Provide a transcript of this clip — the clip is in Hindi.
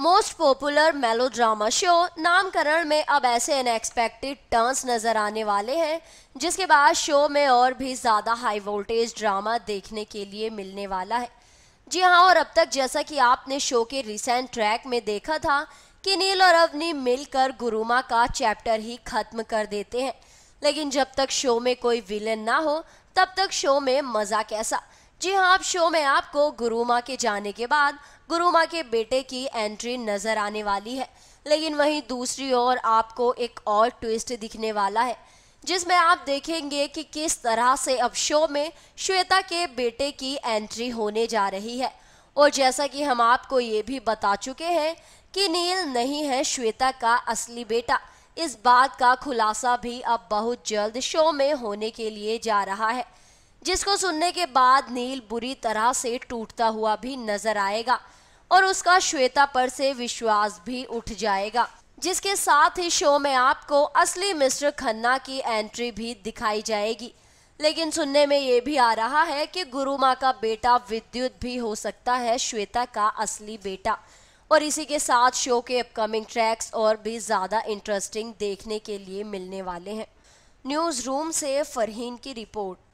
मोस्ट पॉपुलर मेलोड्रामा शो नामकरण में अब ऐसे अनएक्सपेक्टेड टर्न्स नज़र आने वाले हैं जिसके बाद शो में और भी ज़्यादा हाई वोल्टेज ड्रामा देखने के लिए मिलने वाला है जी हाँ और अब तक जैसा कि आपने शो के रिसेंट ट्रैक में देखा था कि नील और अवनी मिलकर गुरुमा का चैप्टर ही खत्म कर देते हैं लेकिन जब तक शो में कोई विलन ना हो तब तक शो में मज़ा कैसा जी हाँ आप शो में आपको गुरु माँ के जाने के बाद गुरु माँ के बेटे की एंट्री नजर आने वाली है लेकिन वहीं दूसरी ओर आपको एक और ट्विस्ट दिखने वाला है जिसमें आप देखेंगे कि किस तरह से अब शो में श्वेता के बेटे की एंट्री होने जा रही है और जैसा कि हम आपको ये भी बता चुके हैं कि नील नहीं है श्वेता का असली बेटा इस बात का खुलासा भी अब बहुत जल्द शो में होने के लिए जा रहा है जिसको सुनने के बाद नील बुरी तरह से टूटता हुआ भी नजर आएगा और उसका श्वेता पर से विश्वास भी उठ जाएगा जिसके साथ ही शो में आपको असली मिस्टर खन्ना की एंट्री भी दिखाई जाएगी लेकिन सुनने में ये भी आ रहा है कि गुरु माँ का बेटा विद्युत भी हो सकता है श्वेता का असली बेटा और इसी के साथ शो के अपकमिंग ट्रैक्स और भी ज़्यादा इंटरेस्टिंग देखने के लिए मिलने वाले हैं न्यूज़ रूम से फरहीन की रिपोर्ट